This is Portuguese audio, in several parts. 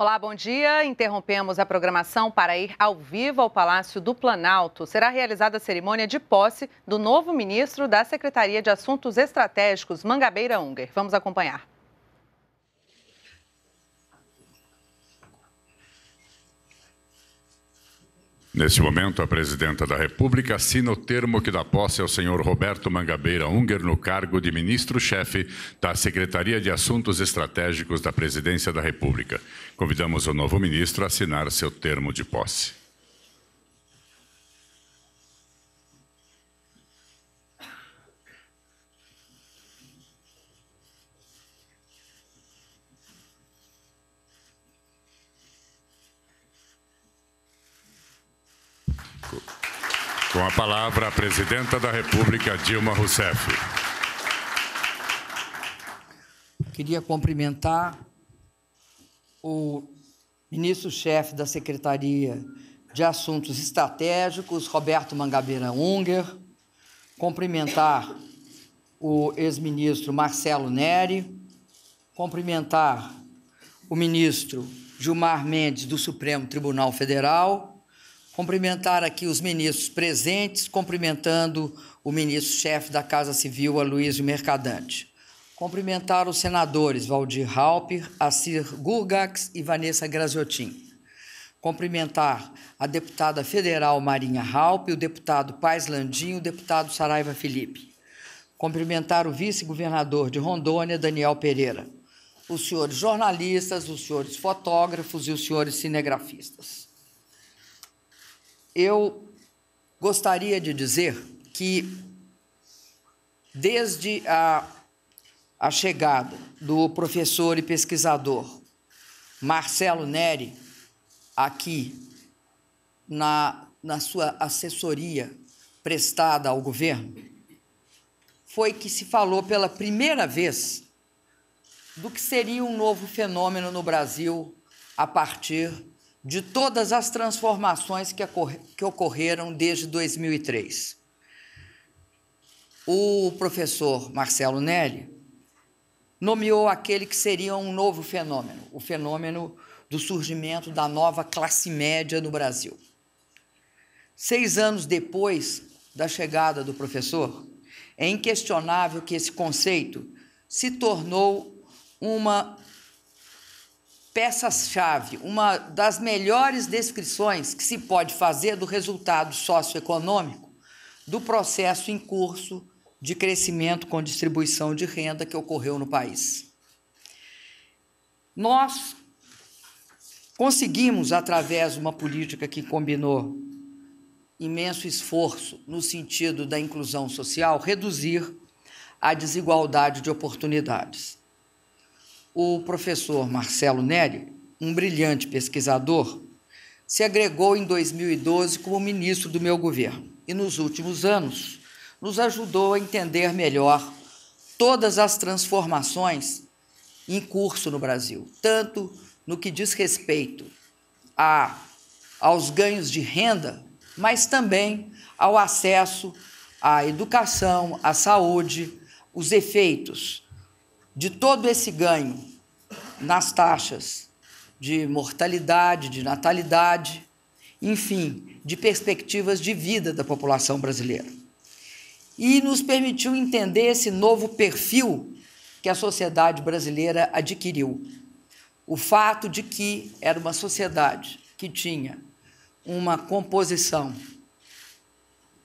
Olá, bom dia. Interrompemos a programação para ir ao vivo ao Palácio do Planalto. Será realizada a cerimônia de posse do novo ministro da Secretaria de Assuntos Estratégicos, Mangabeira Unger. Vamos acompanhar. Neste momento, a presidenta da República assina o termo que dá posse ao senhor Roberto Mangabeira Unger no cargo de ministro-chefe da Secretaria de Assuntos Estratégicos da Presidência da República. Convidamos o novo ministro a assinar seu termo de posse. Com a palavra, a presidenta da República, Dilma Rousseff. Queria cumprimentar o ministro-chefe da Secretaria de Assuntos Estratégicos, Roberto Mangabeira Unger, cumprimentar o ex-ministro Marcelo Neri, cumprimentar o ministro Gilmar Mendes do Supremo Tribunal Federal, Cumprimentar aqui os ministros presentes, cumprimentando o ministro-chefe da Casa Civil, Aloysio Mercadante. Cumprimentar os senadores Valdir Halper, Assir Gurgax e Vanessa Graziotin. Cumprimentar a deputada federal Marinha Halpe, o deputado Paz Landim e o deputado Saraiva Felipe. Cumprimentar o vice-governador de Rondônia, Daniel Pereira os senhores jornalistas, os senhores fotógrafos e os senhores cinegrafistas eu gostaria de dizer que desde a, a chegada do professor e pesquisador Marcelo Neri aqui na, na sua assessoria prestada ao governo, foi que se falou pela primeira vez do que seria um novo fenômeno no Brasil a partir de todas as transformações que, que ocorreram desde 2003. O professor Marcelo Nelli nomeou aquele que seria um novo fenômeno, o fenômeno do surgimento da nova classe média no Brasil. Seis anos depois da chegada do professor, é inquestionável que esse conceito se tornou uma peças-chave, uma das melhores descrições que se pode fazer do resultado socioeconômico do processo em curso de crescimento com distribuição de renda que ocorreu no país. Nós conseguimos, através de uma política que combinou imenso esforço no sentido da inclusão social, reduzir a desigualdade de oportunidades o professor Marcelo Neri, um brilhante pesquisador, se agregou em 2012 como ministro do meu governo e, nos últimos anos, nos ajudou a entender melhor todas as transformações em curso no Brasil, tanto no que diz respeito a, aos ganhos de renda, mas também ao acesso à educação, à saúde, os efeitos de todo esse ganho nas taxas de mortalidade, de natalidade, enfim, de perspectivas de vida da população brasileira. E nos permitiu entender esse novo perfil que a sociedade brasileira adquiriu. O fato de que era uma sociedade que tinha uma composição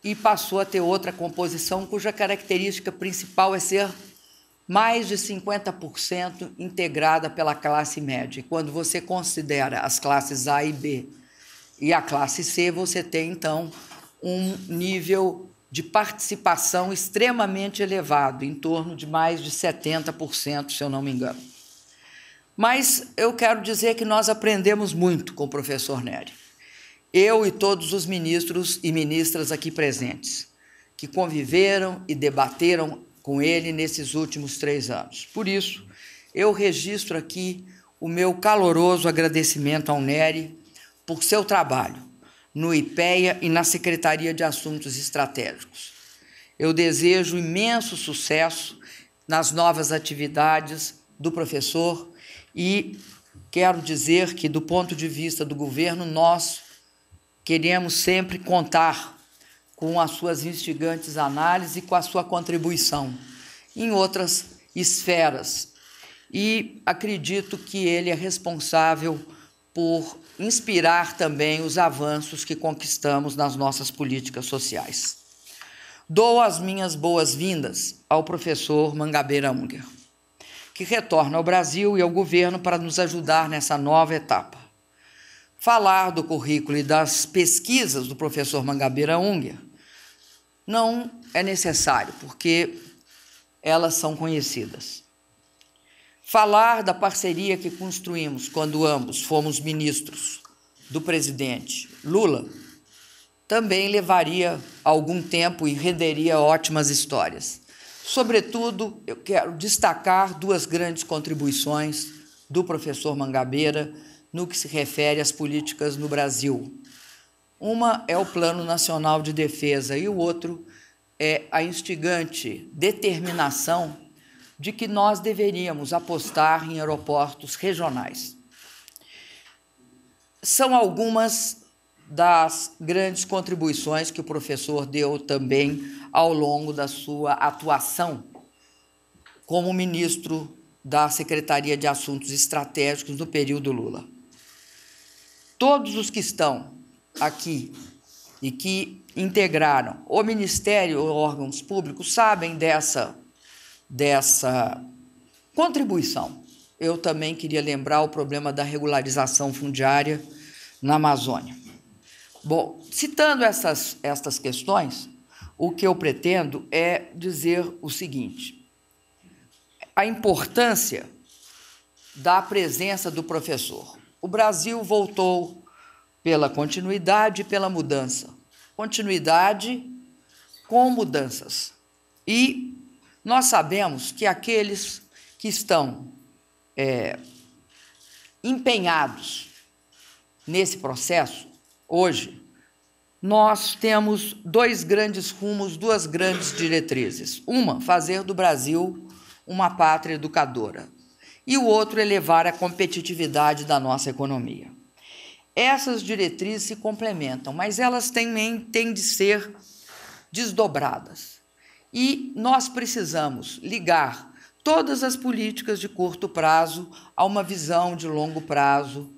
e passou a ter outra composição cuja característica principal é ser mais de 50% integrada pela classe média. Quando você considera as classes A e B e a classe C, você tem então um nível de participação extremamente elevado, em torno de mais de 70%, se eu não me engano. Mas eu quero dizer que nós aprendemos muito com o professor Nery. Eu e todos os ministros e ministras aqui presentes, que conviveram e debateram com ele nesses últimos três anos. Por isso, eu registro aqui o meu caloroso agradecimento ao Nery por seu trabalho no IPEA e na Secretaria de Assuntos Estratégicos. Eu desejo imenso sucesso nas novas atividades do professor e quero dizer que, do ponto de vista do governo, nós queremos sempre contar com as suas instigantes análises e com a sua contribuição em outras esferas. E acredito que ele é responsável por inspirar também os avanços que conquistamos nas nossas políticas sociais. Dou as minhas boas-vindas ao professor Mangabeira Unger, que retorna ao Brasil e ao governo para nos ajudar nessa nova etapa falar do currículo e das pesquisas do professor Mangabeira Unger não é necessário, porque elas são conhecidas. Falar da parceria que construímos quando ambos fomos ministros do presidente Lula também levaria algum tempo e renderia ótimas histórias. Sobretudo, eu quero destacar duas grandes contribuições do professor Mangabeira no que se refere às políticas no Brasil. Uma é o Plano Nacional de Defesa e o outro é a instigante determinação de que nós deveríamos apostar em aeroportos regionais. São algumas das grandes contribuições que o professor deu também ao longo da sua atuação como ministro da Secretaria de Assuntos Estratégicos no período Lula todos os que estão aqui e que integraram o Ministério ou órgãos públicos sabem dessa, dessa contribuição. Eu também queria lembrar o problema da regularização fundiária na Amazônia. Bom, citando essas, estas questões, o que eu pretendo é dizer o seguinte: a importância da presença do professor o Brasil voltou pela continuidade e pela mudança. Continuidade com mudanças. E nós sabemos que aqueles que estão é, empenhados nesse processo, hoje, nós temos dois grandes rumos, duas grandes diretrizes. Uma, fazer do Brasil uma pátria educadora e o outro elevar a competitividade da nossa economia. Essas diretrizes se complementam, mas elas têm, têm de ser desdobradas. E nós precisamos ligar todas as políticas de curto prazo a uma visão de longo prazo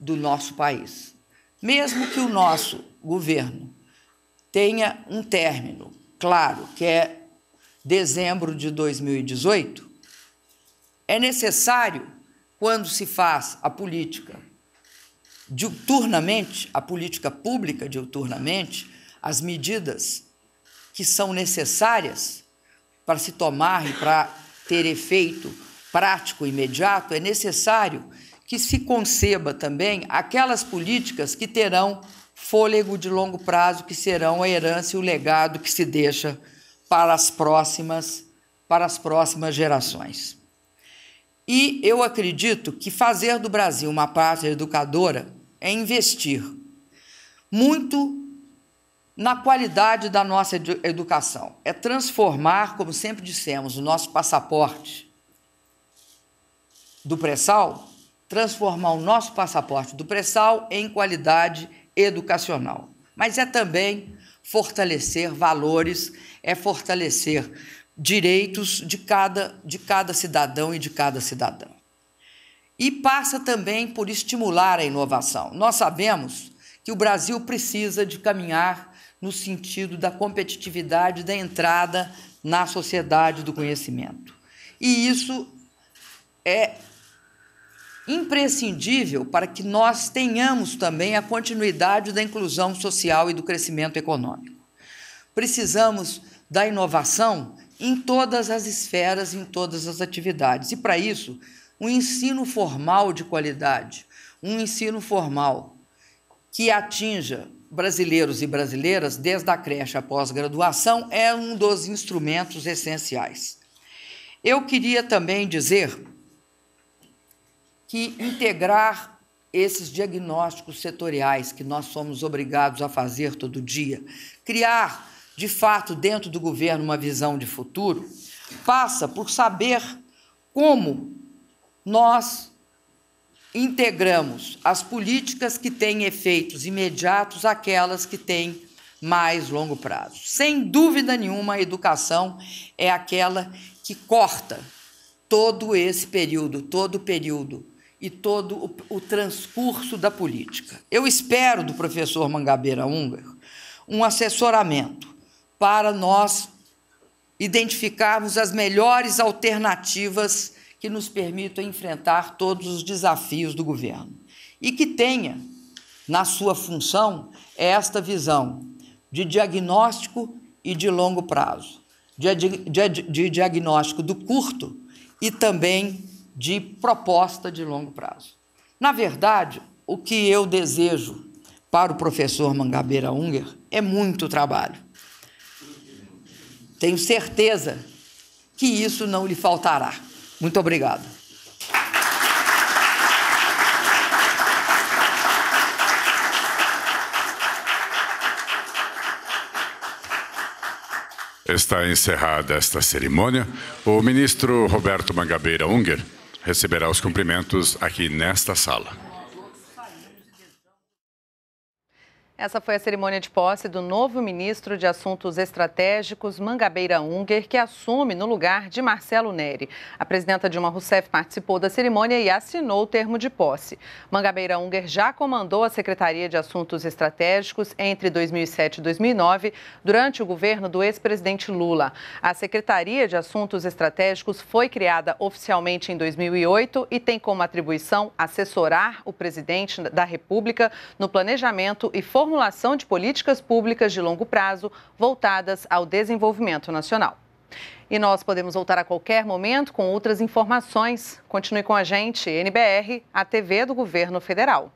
do nosso país. Mesmo que o nosso governo tenha um término claro, que é dezembro de 2018, é necessário quando se faz a política diuturnamente, a política pública diuturnamente, as medidas que são necessárias para se tomar e para ter efeito prático imediato, é necessário que se conceba também aquelas políticas que terão fôlego de longo prazo, que serão a herança e o legado que se deixa para as próximas para as próximas gerações. E eu acredito que fazer do Brasil uma pátria educadora é investir muito na qualidade da nossa educação. É transformar, como sempre dissemos, o nosso passaporte do pré-sal, transformar o nosso passaporte do pré-sal em qualidade educacional. Mas é também fortalecer valores, é fortalecer direitos de cada, de cada cidadão e de cada cidadã. E passa também por estimular a inovação. Nós sabemos que o Brasil precisa de caminhar no sentido da competitividade da entrada na sociedade do conhecimento. E isso é imprescindível para que nós tenhamos também a continuidade da inclusão social e do crescimento econômico. Precisamos da inovação em todas as esferas, em todas as atividades. E para isso, um ensino formal de qualidade, um ensino formal que atinja brasileiros e brasileiras desde a creche à pós-graduação é um dos instrumentos essenciais. Eu queria também dizer que integrar esses diagnósticos setoriais que nós somos obrigados a fazer todo dia, criar de fato, dentro do governo, uma visão de futuro, passa por saber como nós integramos as políticas que têm efeitos imediatos àquelas que têm mais longo prazo. Sem dúvida nenhuma, a educação é aquela que corta todo esse período, todo o período e todo o, o transcurso da política. Eu espero do professor Mangabeira Húngaro um assessoramento para nós identificarmos as melhores alternativas que nos permitam enfrentar todos os desafios do governo. E que tenha, na sua função, esta visão de diagnóstico e de longo prazo, de, de, de diagnóstico do curto e também de proposta de longo prazo. Na verdade, o que eu desejo para o professor Mangabeira Unger é muito trabalho tenho certeza que isso não lhe faltará. Muito obrigado. Está encerrada esta cerimônia. O ministro Roberto Mangabeira Unger receberá os cumprimentos aqui nesta sala. Essa foi a cerimônia de posse do novo ministro de Assuntos Estratégicos, Mangabeira Unger, que assume no lugar de Marcelo Neri. A presidenta Dilma Rousseff participou da cerimônia e assinou o termo de posse. Mangabeira Unger já comandou a Secretaria de Assuntos Estratégicos entre 2007 e 2009, durante o governo do ex-presidente Lula. A Secretaria de Assuntos Estratégicos foi criada oficialmente em 2008 e tem como atribuição assessorar o presidente da República no planejamento e formulação formulação de políticas públicas de longo prazo voltadas ao desenvolvimento nacional. E nós podemos voltar a qualquer momento com outras informações. Continue com a gente, NBR, a TV do Governo Federal.